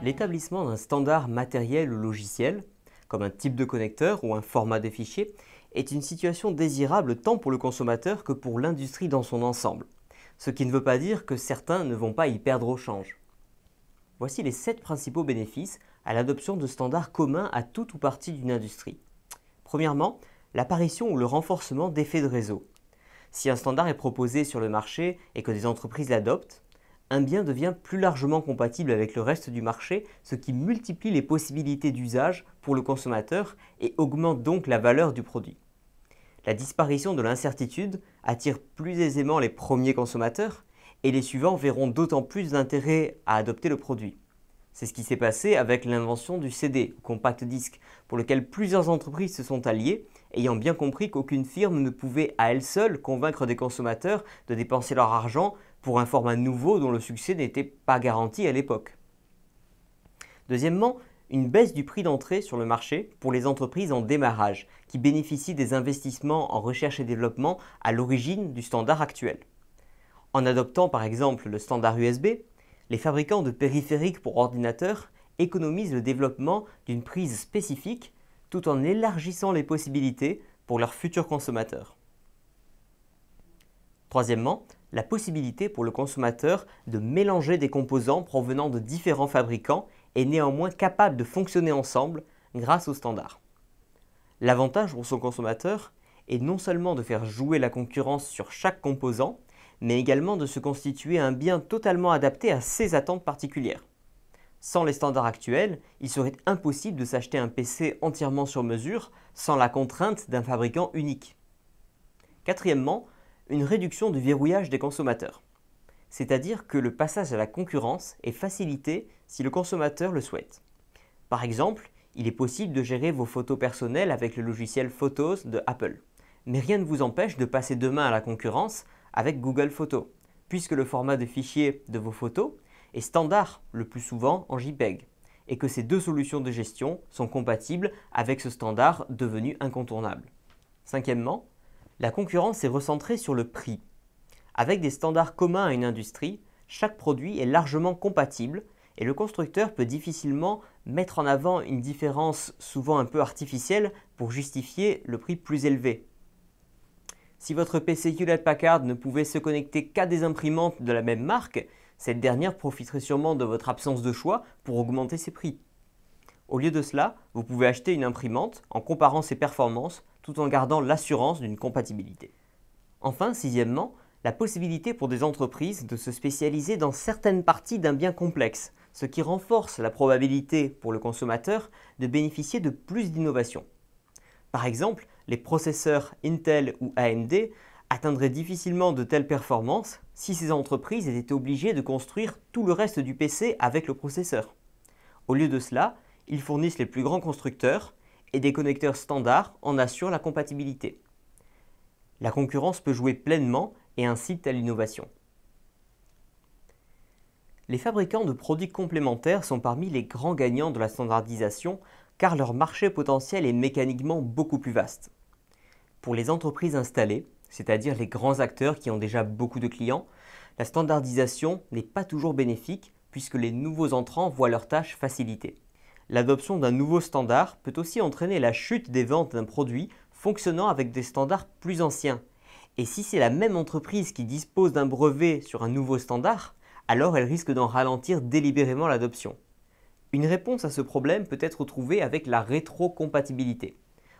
L'établissement d'un standard matériel ou logiciel, comme un type de connecteur ou un format de fichier, est une situation désirable tant pour le consommateur que pour l'industrie dans son ensemble, ce qui ne veut pas dire que certains ne vont pas y perdre au change. Voici les 7 principaux bénéfices à l'adoption de standards communs à toute ou partie d'une industrie. Premièrement, l'apparition ou le renforcement d'effets de réseau. Si un standard est proposé sur le marché et que des entreprises l'adoptent, un bien devient plus largement compatible avec le reste du marché, ce qui multiplie les possibilités d'usage pour le consommateur et augmente donc la valeur du produit. La disparition de l'incertitude attire plus aisément les premiers consommateurs et les suivants verront d'autant plus d'intérêt à adopter le produit. C'est ce qui s'est passé avec l'invention du CD, compact Disc, pour lequel plusieurs entreprises se sont alliées, ayant bien compris qu'aucune firme ne pouvait à elle seule convaincre des consommateurs de dépenser leur argent pour un format nouveau dont le succès n'était pas garanti à l'époque. Deuxièmement, une baisse du prix d'entrée sur le marché pour les entreprises en démarrage, qui bénéficient des investissements en recherche et développement à l'origine du standard actuel. En adoptant par exemple le standard USB, les fabricants de périphériques pour ordinateurs économisent le développement d'une prise spécifique tout en élargissant les possibilités pour leurs futurs consommateurs. Troisièmement, la possibilité pour le consommateur de mélanger des composants provenant de différents fabricants est néanmoins capable de fonctionner ensemble grâce aux standards. L'avantage pour son consommateur est non seulement de faire jouer la concurrence sur chaque composant, mais également de se constituer un bien totalement adapté à ses attentes particulières. Sans les standards actuels, il serait impossible de s'acheter un PC entièrement sur mesure sans la contrainte d'un fabricant unique. Quatrièmement, une réduction du verrouillage des consommateurs. C'est-à-dire que le passage à la concurrence est facilité si le consommateur le souhaite. Par exemple, il est possible de gérer vos photos personnelles avec le logiciel Photos de Apple. Mais rien ne vous empêche de passer demain à la concurrence avec Google Photos, puisque le format de fichier de vos photos est standard, le plus souvent en JPEG, et que ces deux solutions de gestion sont compatibles avec ce standard devenu incontournable. Cinquièmement, la concurrence est recentrée sur le prix. Avec des standards communs à une industrie, chaque produit est largement compatible et le constructeur peut difficilement mettre en avant une différence souvent un peu artificielle pour justifier le prix plus élevé. Si votre PC Hewlett Packard ne pouvait se connecter qu'à des imprimantes de la même marque, cette dernière profiterait sûrement de votre absence de choix pour augmenter ses prix. Au lieu de cela, vous pouvez acheter une imprimante en comparant ses performances tout en gardant l'assurance d'une compatibilité. Enfin, sixièmement, la possibilité pour des entreprises de se spécialiser dans certaines parties d'un bien complexe, ce qui renforce la probabilité pour le consommateur de bénéficier de plus d'innovations. Par exemple, les processeurs Intel ou AMD atteindraient difficilement de telles performances si ces entreprises étaient obligées de construire tout le reste du PC avec le processeur. Au lieu de cela, ils fournissent les plus grands constructeurs et des connecteurs standards en assurent la compatibilité. La concurrence peut jouer pleinement et incite à l'innovation. Les fabricants de produits complémentaires sont parmi les grands gagnants de la standardisation car leur marché potentiel est mécaniquement beaucoup plus vaste. Pour les entreprises installées, c'est-à-dire les grands acteurs qui ont déjà beaucoup de clients, la standardisation n'est pas toujours bénéfique puisque les nouveaux entrants voient leurs tâches facilitées. L'adoption d'un nouveau standard peut aussi entraîner la chute des ventes d'un produit fonctionnant avec des standards plus anciens. Et si c'est la même entreprise qui dispose d'un brevet sur un nouveau standard, alors elle risque d'en ralentir délibérément l'adoption. Une réponse à ce problème peut être trouvée avec la rétrocompatibilité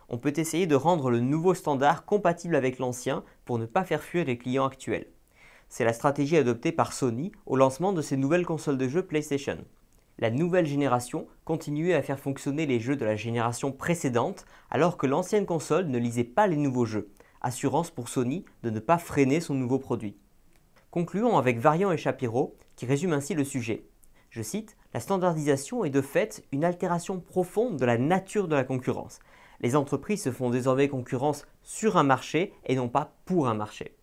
on peut essayer de rendre le nouveau standard compatible avec l'ancien pour ne pas faire fuir les clients actuels. C'est la stratégie adoptée par Sony au lancement de ses nouvelles consoles de jeux PlayStation. La nouvelle génération continuait à faire fonctionner les jeux de la génération précédente alors que l'ancienne console ne lisait pas les nouveaux jeux, assurance pour Sony de ne pas freiner son nouveau produit. Concluons avec Variant et Shapiro qui résument ainsi le sujet. Je cite, La standardisation est de fait une altération profonde de la nature de la concurrence. Les entreprises se font désormais concurrence sur un marché et non pas pour un marché.